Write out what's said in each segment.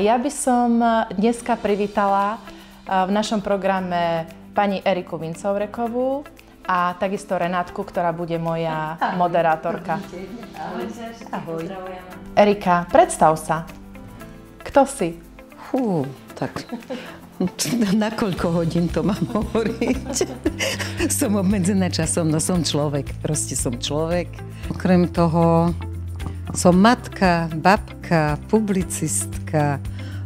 Ja by som eh, dneska privítala eh, v našom programe pani Eriku Vincovrekovú a takisto Renátku, ktorá bude moja Ahoj. moderátorka. Ahoj. Erika, predstav sa. Kto si? Hú, tak na koľko hodín to mám hovoriť? som obmedzená časom, no som človek. Proste som človek. Okrem toho som matka, babka, publicistka,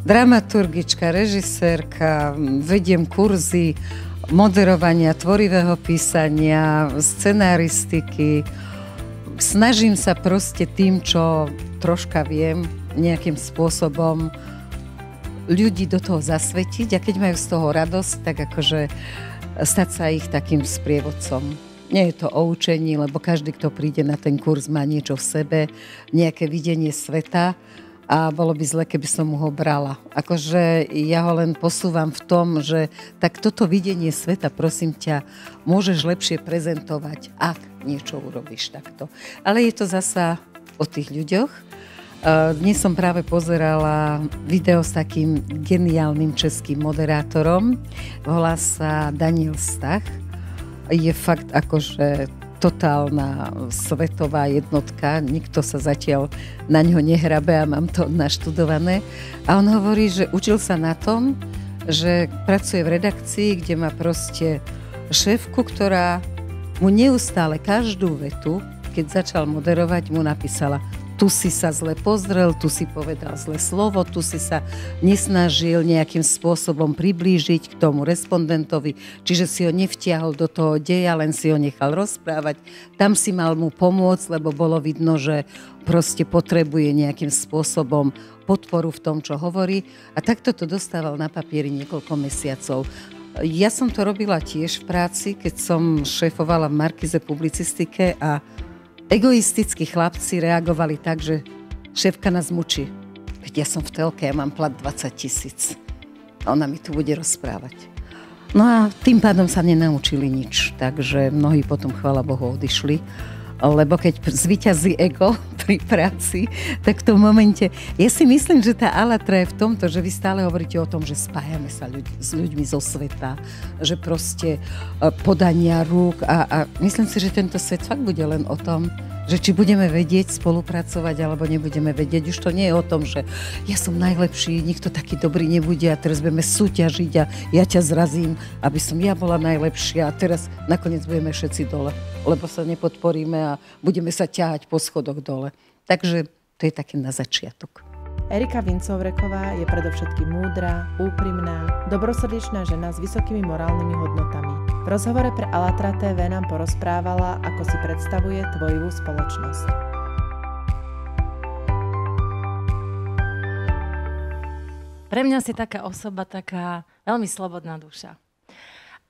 dramaturgička, režisérka, vediem kurzy moderovania, tvorivého písania, scenaristiky. Snažím sa proste tým, čo troška viem, nejakým spôsobom ľudí do toho zasvetiť a keď majú z toho radosť, tak akože stať sa ich takým sprievodcom. Nie je to o učení, lebo každý, kto príde na ten kurz, má niečo v sebe, nejaké videnie sveta a bolo by zle, keby som ho brala. Akože ja ho len posúvam v tom, že tak toto videnie sveta, prosím ťa, môžeš lepšie prezentovať, ak niečo urobíš takto. Ale je to zasa o tých ľuďoch. E, dnes som práve pozerala video s takým geniálnym českým moderátorom. Volá sa Daniel Stach je fakt akože totálna svetová jednotka, nikto sa zatiaľ na ňo nehrabe a mám to naštudované. A on hovorí, že učil sa na tom, že pracuje v redakcii, kde má proste šéfku, ktorá mu neustále každú vetu, keď začal moderovať, mu napísala – tu si sa zle pozrel, tu si povedal zle slovo, tu si sa nesnažil nejakým spôsobom priblížiť k tomu respondentovi, čiže si ho nevtiahol do toho deja, len si ho nechal rozprávať. Tam si mal mu pomôcť, lebo bolo vidno, že proste potrebuje nejakým spôsobom podporu v tom, čo hovorí. A takto to dostával na papieri niekoľko mesiacov. Ja som to robila tiež v práci, keď som šéfovala v Markize publicistike a egoistickí chlapci reagovali tak, že šéfka nás mučí. Veď ja som v telke, ja mám plat 20 tisíc. A ona mi tu bude rozprávať. No a tým pádom sa nenaučili nič, takže mnohí potom, chvála Bohu, odišli lebo keď zvyťazí ego pri práci, tak v tom momente... Ja si myslím, že tá alatra je v tomto, že vy stále hovoríte o tom, že spájame sa ľuď, s ľuďmi zo sveta, že proste eh, podania rúk a, a myslím si, že tento svet fakt bude len o tom, že či budeme vedieť spolupracovať alebo nebudeme vedieť. Už to nie je o tom, že ja som najlepší, nikto taký dobrý nebude a teraz budeme súťažiť a ja ťa zrazím, aby som ja bola najlepšia a teraz nakoniec budeme všetci dole, lebo sa nepodporíme a budeme sa ťahať po schodoch dole. Takže to je také na začiatok. Erika Vincovreková je predovšetkým múdra, úprimná, dobrosrdečná žena s vysokými morálnymi hodnotami rozhovore pre Alatra TV nám porozprávala, ako si predstavuje tvojivú spoločnosť. Pre mňa si taká osoba, taká veľmi slobodná duša.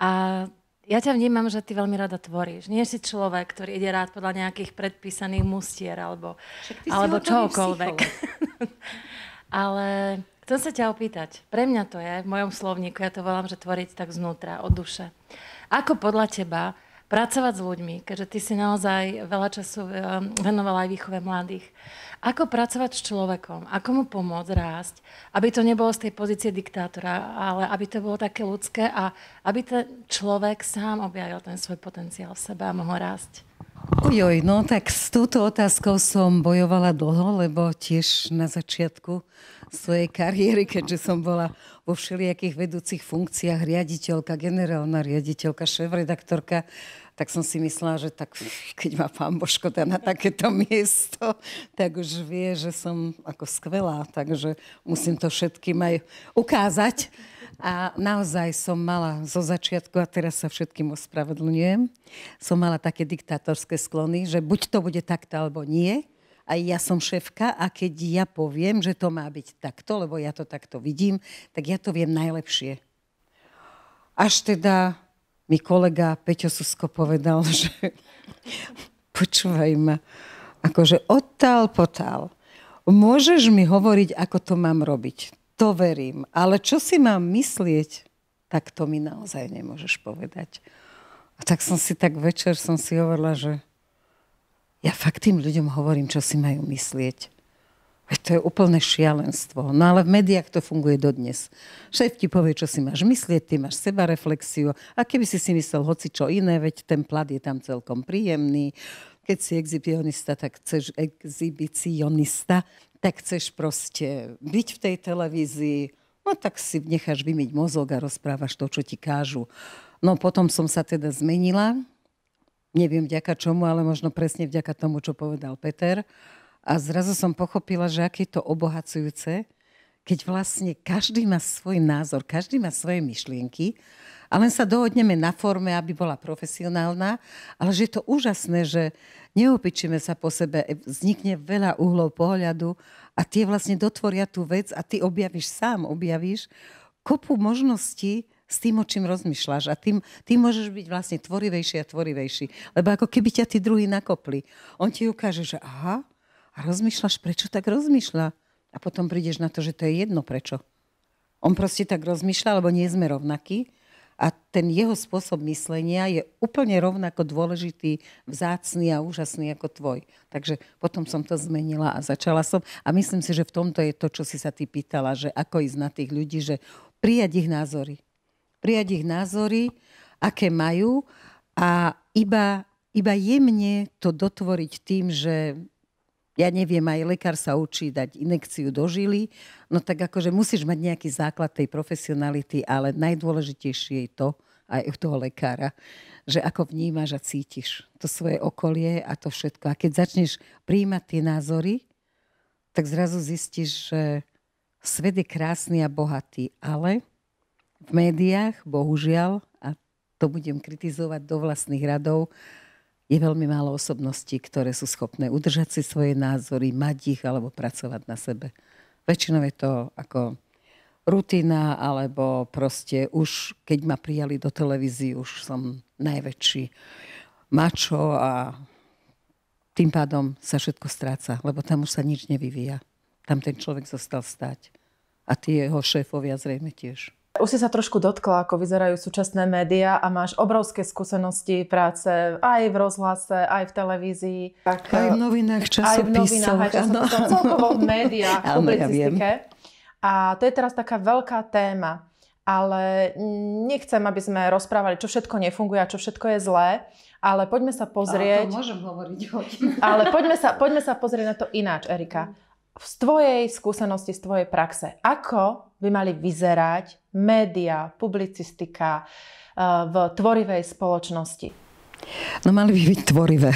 A ja ťa vnímam, že ty veľmi rada tvoríš. Nie si človek, ktorý ide rád podľa nejakých predpísaných mustier alebo, alebo čokoľvek. Ale chcem sa ťa opýtať. Pre mňa to je v mojom slovníku, ja to volám, že tvoriť tak znútra, od duše. Ako podľa teba pracovať s ľuďmi, keďže ty si naozaj veľa času eh, venovala aj výchove mladých. Ako pracovať s človekom? Ako mu pomôcť rásť? Aby to nebolo z tej pozície diktátora, ale aby to bolo také ľudské a aby ten človek sám objavil ten svoj potenciál v sebe a mohol rásť. Ojoj, no tak s túto otázkou som bojovala dlho, lebo tiež na začiatku svojej kariéry, keďže som bola vo všelijakých vedúcich funkciách, riaditeľka, generálna riaditeľka, šéf-redaktorka, tak som si myslela, že tak, keď ma pán Božko dá na takéto miesto, tak už vie, že som ako skvelá, takže musím to všetkým aj ukázať. A naozaj som mala zo začiatku, a teraz sa všetkým ospravedlňujem, som mala také diktátorské sklony, že buď to bude takto, alebo nie. A ja som šéfka a keď ja poviem, že to má byť takto, lebo ja to takto vidím, tak ja to viem najlepšie. Až teda mi kolega Peťo Susko povedal, že počúvaj ma, akože odtál potál. Môžeš mi hovoriť, ako to mám robiť. To verím. Ale čo si mám myslieť, tak to mi naozaj nemôžeš povedať. A tak som si tak večer som si hovorila, že ja fakt tým ľuďom hovorím, čo si majú myslieť. Veď to je úplné šialenstvo. No ale v médiách to funguje dodnes. Šéf ti povie, čo si máš myslieť, ty máš seba reflexiu. A keby si si myslel hoci čo iné, veď ten plat je tam celkom príjemný. Keď si exhibicionista, tak chceš exhibicionista, tak chceš proste byť v tej televízii, no tak si necháš vymyť mozog a rozprávaš to, čo ti kážu. No potom som sa teda zmenila, neviem vďaka čomu, ale možno presne vďaka tomu, čo povedal Peter. A zrazu som pochopila, že aké je to obohacujúce, keď vlastne každý má svoj názor, každý má svoje myšlienky a len sa dohodneme na forme, aby bola profesionálna, ale že je to úžasné, že neopičíme sa po sebe, e, vznikne veľa uhlov pohľadu a tie vlastne dotvoria tú vec a ty objavíš sám, objavíš kopu možností s tým, o čím rozmýšľaš a tým, tým môžeš byť vlastne tvorivejší a tvorivejší. Lebo ako keby ťa tí druhí nakopli. On ti ukáže, že aha, a rozmýšľaš, prečo tak rozmýšľa. A potom prídeš na to, že to je jedno prečo. On proste tak rozmýšľa, lebo nie sme rovnakí ten jeho spôsob myslenia je úplne rovnako dôležitý, vzácný a úžasný ako tvoj. Takže potom som to zmenila a začala som. A myslím si, že v tomto je to, čo si sa ty pýtala, že ako ísť na tých ľudí, že prijať ich názory. Prijať ich názory, aké majú a iba, iba jemne to dotvoriť tým, že ja neviem, aj lekár sa učí dať inekciu do žily, no tak akože musíš mať nejaký základ tej profesionality, ale najdôležitejšie je to, aj u toho lekára, že ako vnímaš a cítiš to svoje okolie a to všetko. A keď začneš príjmať tie názory, tak zrazu zistíš, že svet je krásny a bohatý, ale v médiách, bohužiaľ, a to budem kritizovať do vlastných radov, je veľmi málo osobností, ktoré sú schopné udržať si svoje názory, mať ich alebo pracovať na sebe. Väčšinou je to ako rutina, alebo proste už, keď ma prijali do televízie, už som najväčší mačo a tým pádom sa všetko stráca, lebo tam už sa nič nevyvíja. Tam ten človek zostal stať. A tie jeho šéfovia zrejme tiež. Už si sa trošku dotkla, ako vyzerajú súčasné médiá a máš obrovské skúsenosti práce aj v rozhlase, aj v televízii. Tak, aj v eh, novinách, časopisoch. Aj v novinách, aj časopisoch, celkovo v médiách, ano, Ja viem. A to je teraz taká veľká téma, ale nechcem, aby sme rozprávali, čo všetko nefunguje a čo všetko je zlé, ale poďme sa pozrieť... Ale to môžem hovoriť hodinu. Ale poďme sa, poďme sa pozrieť na to ináč, Erika. Mm. Z tvojej skúsenosti, z tvojej praxe, ako by mali vyzerať média, publicistika eh, v tvorivej spoločnosti? No mali by byť tvorivé.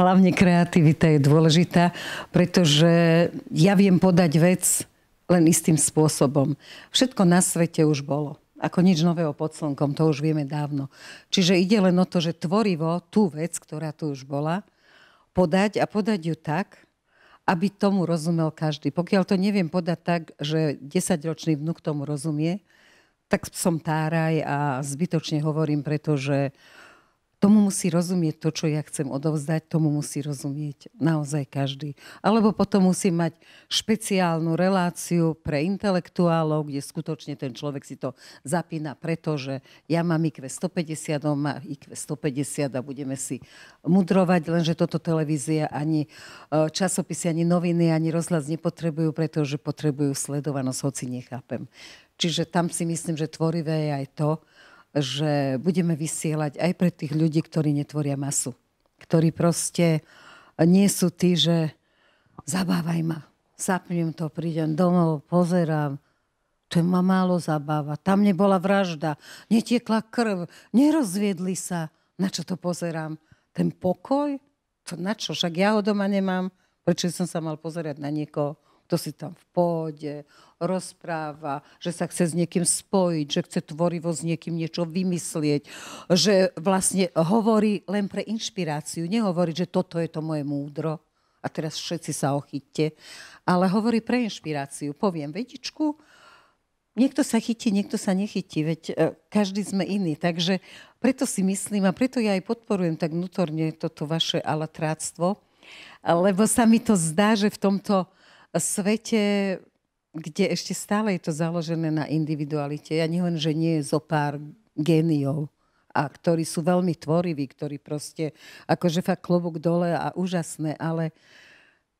Hlavne kreativita je dôležitá, pretože ja viem podať vec, len istým spôsobom. Všetko na svete už bolo. Ako nič nového pod slnkom, to už vieme dávno. Čiže ide len o to, že tvorivo tú vec, ktorá tu už bola, podať a podať ju tak, aby tomu rozumel každý. Pokiaľ to neviem podať tak, že 10-ročný vnuk tomu rozumie, tak som táraj a zbytočne hovorím, pretože uh, Tomu musí rozumieť to, čo ja chcem odovzdať, tomu musí rozumieť naozaj každý. Alebo potom musí mať špeciálnu reláciu pre intelektuálov, kde skutočne ten človek si to zapína, pretože ja mám IQ 150, on má IQ 150 a budeme si mudrovať, lenže toto televízia ani e, časopisy, ani noviny, ani rozhlas nepotrebujú, pretože potrebujú sledovanosť, hoci nechápem. Čiže tam si myslím, že tvorivé je aj to, že budeme vysielať aj pre tých ľudí, ktorí netvoria masu. Ktorí proste nie sú tí, že zabávaj ma. Sapnem to, prídem domov, pozerám. To ma málo zabáva. Tam nebola vražda, netiekla krv, nerozviedli sa. Na čo to pozerám? Ten pokoj? To na čo? Však ja ho doma nemám. Prečo som sa mal pozerať na niekoho, kto si tam v pôde, rozpráva, že sa chce s niekým spojiť, že chce tvorivo s niekým niečo vymyslieť, že vlastne hovorí len pre inšpiráciu, nehovorí, že toto je to moje múdro a teraz všetci sa ochytte, ale hovorí pre inšpiráciu. Poviem vedičku, niekto sa chytí, niekto sa nechytí, veď e, každý sme iný, takže preto si myslím a preto ja aj podporujem tak vnútorne toto vaše alatráctvo, lebo sa mi to zdá, že v tomto svete, kde ešte stále je to založené na individualite. Ja nielen, že nie je zo pár géniov, a ktorí sú veľmi tvoriví, ktorí proste, akože fakt klobúk dole a úžasné, ale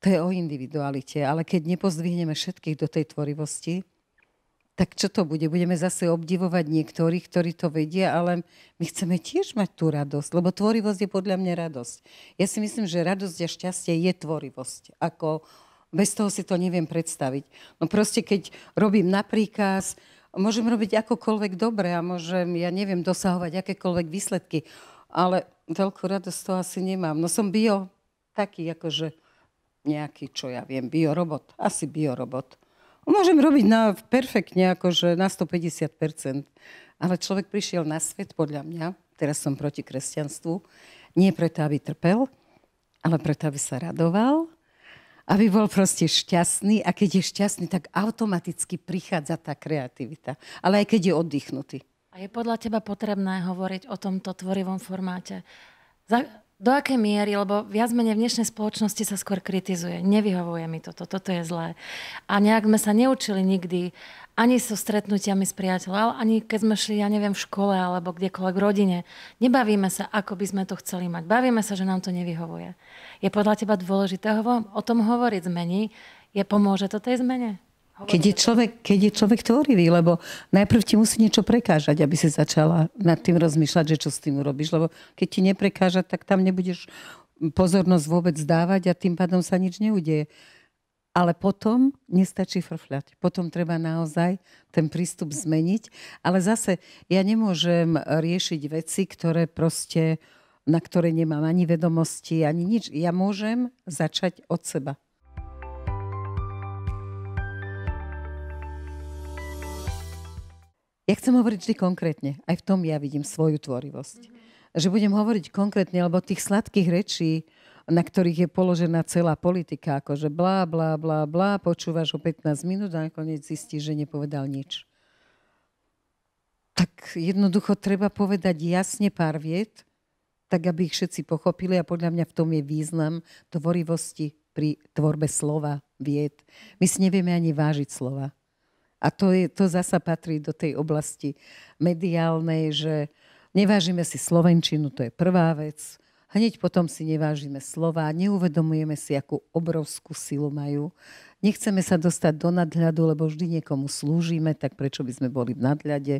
to je o individualite. Ale keď nepozdvihneme všetkých do tej tvorivosti, tak čo to bude? Budeme zase obdivovať niektorých, ktorí to vedia, ale my chceme tiež mať tú radosť, lebo tvorivosť je podľa mňa radosť. Ja si myslím, že radosť a šťastie je tvorivosť. Ako bez toho si to neviem predstaviť. No proste, keď robím na príkaz, môžem robiť akokoľvek dobre a môžem, ja neviem, dosahovať akékoľvek výsledky, ale veľkú radosť to asi nemám. No som bio taký, akože nejaký, čo ja viem, biorobot. Asi biorobot. No môžem robiť na, perfektne, akože na 150%. Ale človek prišiel na svet, podľa mňa, teraz som proti kresťanstvu, nie preto, aby trpel, ale preto, aby sa radoval aby bol proste šťastný a keď je šťastný, tak automaticky prichádza tá kreativita. Ale aj keď je oddychnutý. A je podľa teba potrebné hovoriť o tomto tvorivom formáte? Za, do akej miery, lebo viac menej v dnešnej spoločnosti sa skôr kritizuje. Nevyhovuje mi toto, toto je zlé. A nejak sme sa neučili nikdy, ani so stretnutiami s priateľom, ani keď sme šli, ja neviem, v škole alebo kdekoľvek v rodine. Nebavíme sa, ako by sme to chceli mať. Bavíme sa, že nám to nevyhovuje. Je podľa teba dôležité o tom hovoriť zmeni? Je pomôže to tej zmene? Keď je, človek, keď je človek tvorivý, lebo najprv ti musí niečo prekážať, aby si začala nad tým rozmýšľať, že čo s tým urobíš. Lebo keď ti neprekáža, tak tam nebudeš pozornosť vôbec dávať a tým pádom sa nič neudeje. Ale potom nestačí frfľať. Potom treba naozaj ten prístup zmeniť. Ale zase ja nemôžem riešiť veci, ktoré proste, na ktoré nemám ani vedomosti, ani nič. Ja môžem začať od seba. Ja chcem hovoriť vždy konkrétne. Aj v tom ja vidím svoju tvorivosť. Mm-hmm. Že budem hovoriť konkrétne, lebo tých sladkých rečí, na ktorých je položená celá politika, akože blá, blá, blá, blá, počúvaš o 15 minút a nakoniec zistíš, že nepovedal nič. Tak jednoducho treba povedať jasne pár viet, tak aby ich všetci pochopili a podľa mňa v tom je význam tvorivosti pri tvorbe slova, vied. My si nevieme ani vážiť slova. A to, je, to zasa patrí do tej oblasti mediálnej, že nevážime si Slovenčinu, to je prvá vec. Hneď potom si nevážime slova, neuvedomujeme si, akú obrovskú silu majú. Nechceme sa dostať do nadhľadu, lebo vždy niekomu slúžime, tak prečo by sme boli v nadhľade.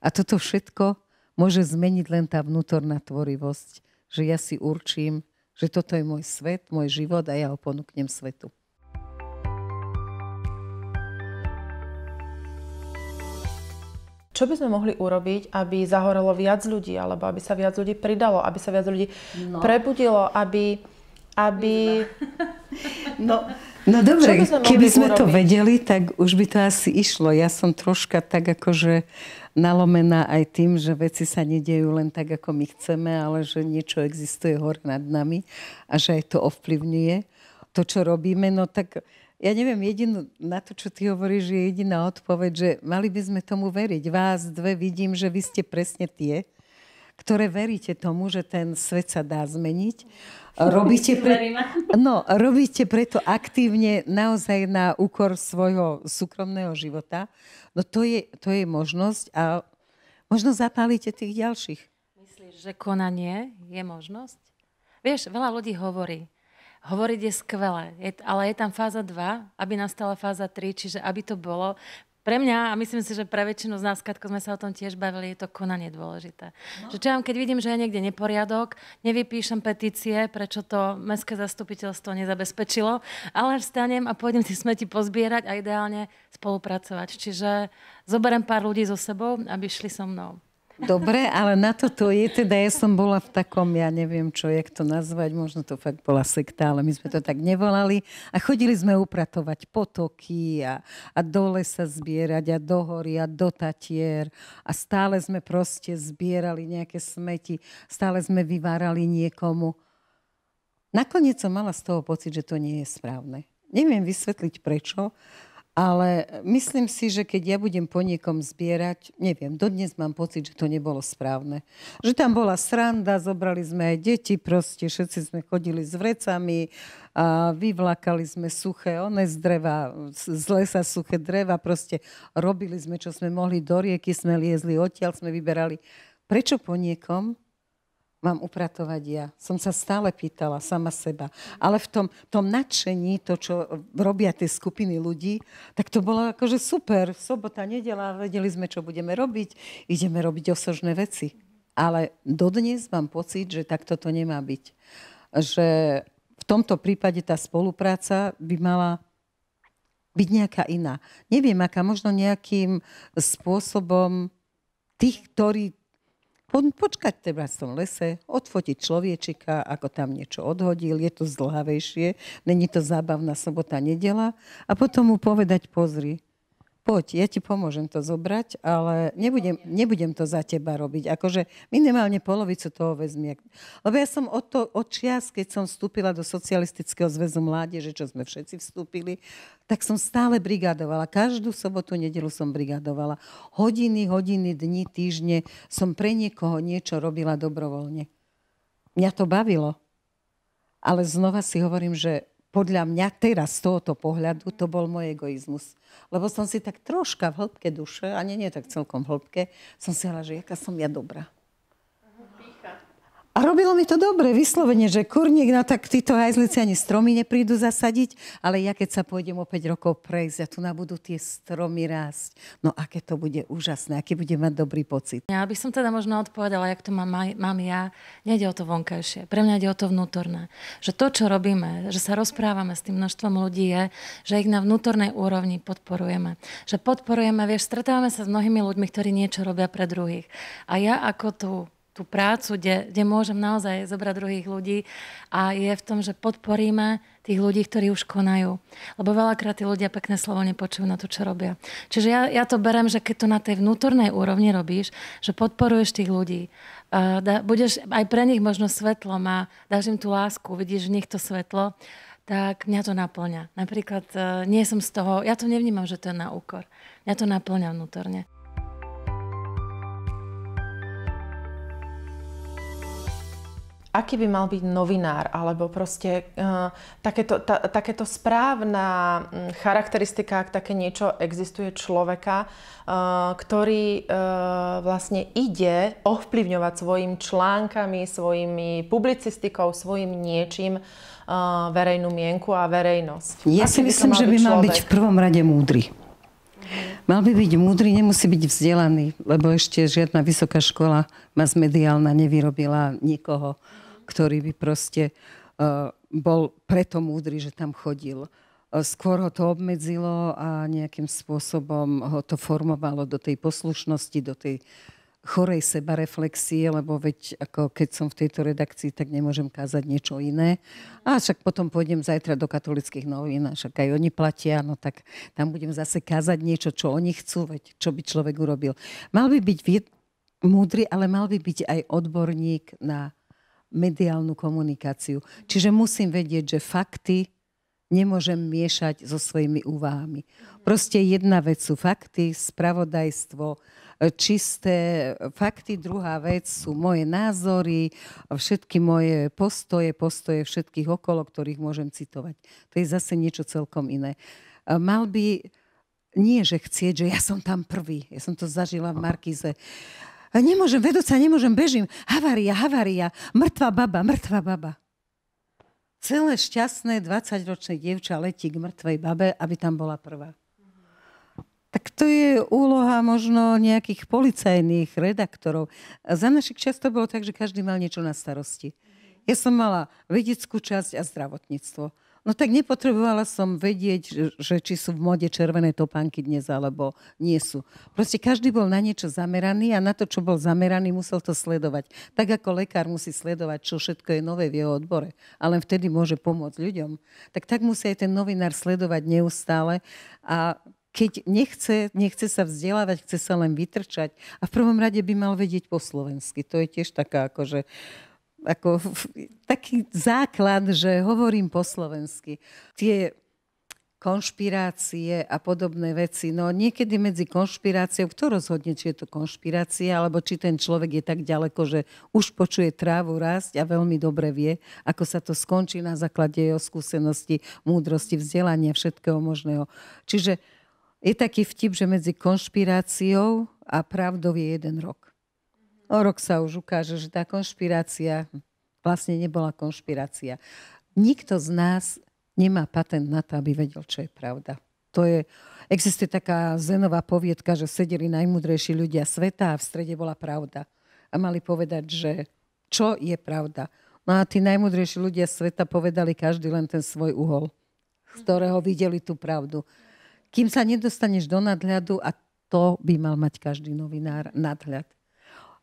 A toto všetko môže zmeniť len tá vnútorná tvorivosť, že ja si určím, že toto je môj svet, môj život a ja ho ponúknem svetu. Čo by sme mohli urobiť, aby zahorelo viac ľudí, alebo aby sa viac ľudí pridalo, aby sa viac ľudí no. prebudilo, aby... aby... No, no dobre, keby sme urobiť? to vedeli, tak už by to asi išlo. Ja som troška tak akože nalomená aj tým, že veci sa nedejú len tak, ako my chceme, ale že niečo existuje hore nad nami a že aj to ovplyvňuje to, čo robíme. No tak ja neviem, jedinú, na to, čo ty hovoríš, je jediná odpoveď, že mali by sme tomu veriť. Vás dve vidím, že vy ste presne tie, ktoré veríte tomu, že ten svet sa dá zmeniť. Robíte, pre... no, robíte preto aktívne naozaj na úkor svojho súkromného života. No to je, to je možnosť a možno zapálite tých ďalších. Myslíš, že konanie je možnosť? Vieš, veľa ľudí hovorí, Hovoriť je skvelé, je, ale je tam fáza 2, aby nastala fáza 3, čiže aby to bolo. Pre mňa, a myslím si, že pre väčšinu z nás, Katko, sme sa o tom tiež bavili, je to konanie dôležité. No. Že čo ja keď vidím, že je niekde neporiadok, nevypíšem petície, prečo to mestské zastupiteľstvo nezabezpečilo, ale vstanem a pôjdem si smeti pozbierať a ideálne spolupracovať. Čiže zoberiem pár ľudí so sebou, aby šli so mnou. Dobre, ale na toto je, teda ja som bola v takom, ja neviem čo, jak to nazvať, možno to fakt bola sekta, ale my sme to tak nevolali. A chodili sme upratovať potoky a, a dole sa zbierať a do hory a do tatier. A stále sme proste zbierali nejaké smeti, stále sme vyvárali niekomu. Nakoniec som mala z toho pocit, že to nie je správne. Neviem vysvetliť prečo, ale myslím si, že keď ja budem po niekom zbierať, neviem, dodnes mám pocit, že to nebolo správne. Že tam bola sranda, zobrali sme aj deti, proste všetci sme chodili s vrecami, a vyvlakali sme suché one z dreva, z lesa suché dreva, proste robili sme, čo sme mohli do rieky, sme liezli odtiaľ, sme vyberali. Prečo po niekom, mám upratovať ja. Som sa stále pýtala sama seba. Ale v tom, tom nadšení, to, čo robia tie skupiny ľudí, tak to bolo akože super. Sobota, nedela, vedeli sme, čo budeme robiť. Ideme robiť osožné veci. Ale dodnes mám pocit, že takto to nemá byť. Že v tomto prípade tá spolupráca by mala byť nejaká iná. Neviem, aká možno nejakým spôsobom tých, ktorí počkať teda v tom lese, odfotiť človečika, ako tam niečo odhodil, je to zdlhavejšie, není to zábavná sobota, nedela a potom mu povedať, pozri, poď, ja ti pomôžem to zobrať, ale nebudem, nebudem to za teba robiť. Akože minimálne polovicu toho vezmi. Lebo ja som od, to, od čias, keď som vstúpila do Socialistického zväzu mládeže, čo sme všetci vstúpili, tak som stále brigádovala. Každú sobotu, nedelu som brigádovala. Hodiny, hodiny, dni, týždne som pre niekoho niečo robila dobrovoľne. Mňa to bavilo. Ale znova si hovorím, že podľa mňa teraz z tohoto pohľadu to bol môj egoizmus. Lebo som si tak troška v hĺbke duše, a nie, nie tak celkom v hĺbke, som si hľadala, že jaká som ja dobrá. A robilo mi to dobre, vyslovene, že kurník, no tak títo hajzlici ani stromy neprídu zasadiť, ale ja keď sa pôjdem o 5 rokov prejsť a tu budú tie stromy rásť, no aké to bude úžasné, aký bude mať dobrý pocit. Ja by som teda možno odpovedala, jak to mám, mám ja, nejde o to vonkajšie, pre mňa ide o to vnútorné. Že to, čo robíme, že sa rozprávame s tým množstvom ľudí je, že ich na vnútornej úrovni podporujeme. Že podporujeme, vieš, stretávame sa s mnohými ľuďmi, ktorí niečo robia pre druhých. A ja ako tu tú prácu, kde, kde môžem naozaj zobrať druhých ľudí a je v tom, že podporíme tých ľudí, ktorí už konajú. Lebo veľakrát tí ľudia pekné slovo nepočujú na to, čo robia. Čiže ja, ja to berem, že keď to na tej vnútornej úrovni robíš, že podporuješ tých ľudí, uh, da, budeš aj pre nich možno svetlom a dáš im tú lásku, vidíš v nich to svetlo, tak mňa to naplňa. Napríklad uh, nie som z toho, ja to nevnímam, že to je na úkor. Mňa to naplňa vnútorne. aký by mal byť novinár, alebo proste uh, takéto, ta, takéto správna hm, charakteristika, ak také niečo existuje človeka, uh, ktorý uh, vlastne ide ovplyvňovať svojimi článkami, svojimi publicistikou, svojim niečím uh, verejnú mienku a verejnosť. Ja aký si myslím, by že by mal človek? byť v prvom rade múdry. Mal by byť múdry, nemusí byť vzdelaný, lebo ešte žiadna vysoká škola mediálna nevyrobila nikoho ktorý by proste e, bol preto múdry, že tam chodil. E, skôr ho to obmedzilo a nejakým spôsobom ho to formovalo do tej poslušnosti, do tej chorej sebareflexie, lebo veď ako keď som v tejto redakcii, tak nemôžem kázať niečo iné. A však potom pôjdem zajtra do katolických novín, a však aj oni platia, no tak tam budem zase kázať niečo, čo oni chcú, veď čo by človek urobil. Mal by byť vied- múdry, ale mal by byť aj odborník na mediálnu komunikáciu. Čiže musím vedieť, že fakty nemôžem miešať so svojimi úvahami. Proste jedna vec sú fakty, spravodajstvo, e, čisté e, fakty, druhá vec sú moje názory, e, všetky moje postoje, postoje všetkých okolo, ktorých môžem citovať. To je zase niečo celkom iné. Mal by nie, že chcieť, že ja som tam prvý. Ja som to zažila v Markize. Uh, Nemôžem, vedúca, nemôžem, bežím. Havária, havária. Mŕtva baba, mŕtva baba. Celé šťastné 20-ročné dievča letí k mŕtvej babe, aby tam bola prvá. Tak to je úloha možno nejakých policajných redaktorov. A za našich často bolo tak, že každý mal niečo na starosti. Ja som mala vedeckú časť a zdravotníctvo. No tak nepotrebovala som vedieť, že či sú v mode červené topánky dnes alebo nie sú. Proste každý bol na niečo zameraný a na to, čo bol zameraný, musel to sledovať. Tak ako lekár musí sledovať, čo všetko je nové v jeho odbore. A len vtedy môže pomôcť ľuďom. Tak tak musí aj ten novinár sledovať neustále. A keď nechce, nechce sa vzdelávať, chce sa len vytrčať. A v prvom rade by mal vedieť po slovensky. To je tiež taká akože ako taký základ, že hovorím po slovensky. Tie konšpirácie a podobné veci. No niekedy medzi konšpiráciou, kto rozhodne, či je to konšpirácia, alebo či ten človek je tak ďaleko, že už počuje trávu rásť a veľmi dobre vie, ako sa to skončí na základe jeho skúsenosti, múdrosti, vzdelania, všetkého možného. Čiže je taký vtip, že medzi konšpiráciou a pravdou je jeden rok. O rok sa už ukáže, že tá konšpirácia vlastne nebola konšpirácia. Nikto z nás nemá patent na to, aby vedel, čo je pravda. To je, existuje taká zenová poviedka, že sedeli najmudrejší ľudia sveta a v strede bola pravda. A mali povedať, že čo je pravda. No a tí najmudrejší ľudia sveta povedali každý len ten svoj uhol, z ktorého videli tú pravdu. Kým sa nedostaneš do nadhľadu, a to by mal mať každý novinár, nadhľad,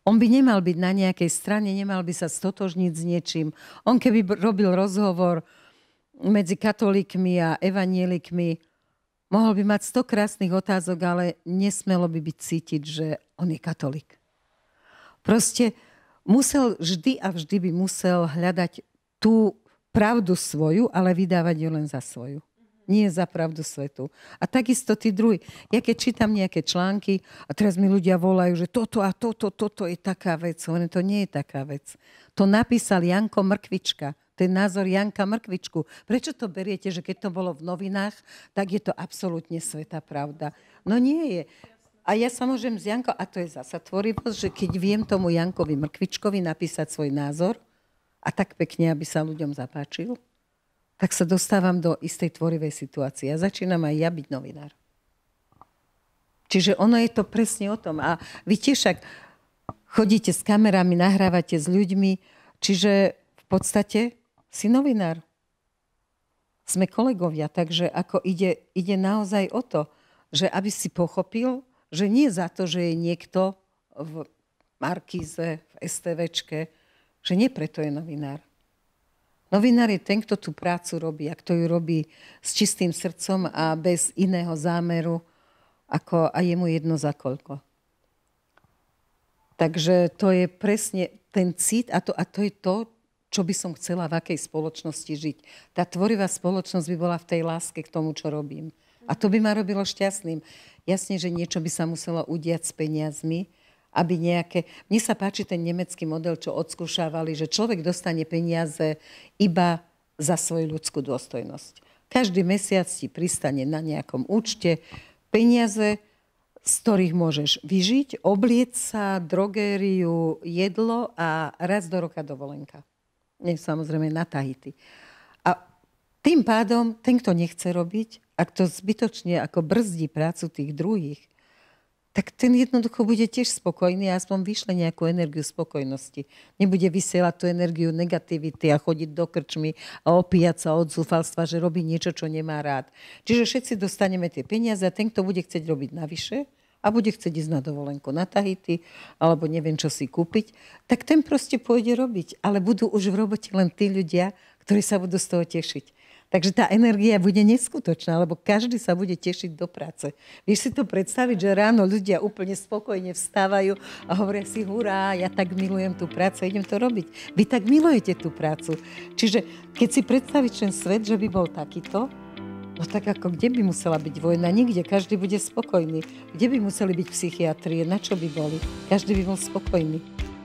on by nemal byť na nejakej strane, nemal by sa stotožniť s niečím. On keby robil rozhovor medzi katolíkmi a evanielikmi, mohol by mať sto krásnych otázok, ale nesmelo by byť cítiť, že on je katolík. Proste musel vždy a vždy by musel hľadať tú pravdu svoju, ale vydávať ju len za svoju nie za pravdu svetu. A takisto tí druhí. Ja keď čítam nejaké články a teraz mi ľudia volajú, že toto a toto, toto je taká vec. Hovorím, to nie je taká vec. To napísal Janko Mrkvička ten názor Janka Mrkvičku. Prečo to beriete, že keď to bolo v novinách, tak je to absolútne sveta pravda? No nie je. A ja sa môžem z Janko, a to je zasa tvorivosť, že keď viem tomu Jankovi Mrkvičkovi napísať svoj názor, a tak pekne, aby sa ľuďom zapáčil, tak sa dostávam do istej tvorivej situácie. Ja začínam aj ja byť novinár. Čiže ono je to presne o tom. A vy tiež ak chodíte s kamerami, nahrávate s ľuďmi, čiže v podstate si novinár. Sme kolegovia, takže ako ide, ide naozaj o to, že aby si pochopil, že nie za to, že je niekto v Markíze, v STVčke, že nie preto je novinár Novinár je ten, kto tú prácu robí a kto ju robí s čistým srdcom a bez iného zámeru ako, a je mu jedno za koľko. Takže to je presne ten cít a to, a to je to, čo by som chcela v akej spoločnosti žiť. Tá tvorivá spoločnosť by bola v tej láske k tomu, čo robím. A to by ma robilo šťastným. Jasne, že niečo by sa muselo udiať s peniazmi, aby nejaké... Mne sa páči ten nemecký model, čo odskúšávali, že človek dostane peniaze iba za svoju ľudskú dôstojnosť. Každý mesiac ti pristane na nejakom účte peniaze, z ktorých môžeš vyžiť, oblieť sa, drogériu, jedlo a raz do roka dovolenka. Nie, samozrejme na Tahiti. A tým pádom ten, kto nechce robiť, ak to zbytočne ako brzdí prácu tých druhých, tak ten jednoducho bude tiež spokojný a aspoň vyšle nejakú energiu spokojnosti. Nebude vysielať tú energiu negativity a chodiť do krčmy a opíjať sa od zúfalstva, že robí niečo, čo nemá rád. Čiže všetci dostaneme tie peniaze a ten, kto bude chcieť robiť navyše, a bude chcieť ísť na dovolenku na Tahiti, alebo neviem, čo si kúpiť, tak ten proste pôjde robiť. Ale budú už v robote len tí ľudia, ktorí sa budú z toho tešiť. Takže tá energia bude neskutočná, lebo každý sa bude tešiť do práce. Vieš si to predstaviť, že ráno ľudia úplne spokojne vstávajú a hovoria si, hurá, ja tak milujem tú prácu, idem to robiť. Vy tak milujete tú prácu. Čiže keď si predstaviť ten svet, že by bol takýto, No tak ako, kde by musela byť vojna? Nikde, každý bude spokojný. Kde by museli byť psychiatrie? Na čo by boli? Každý by bol spokojný.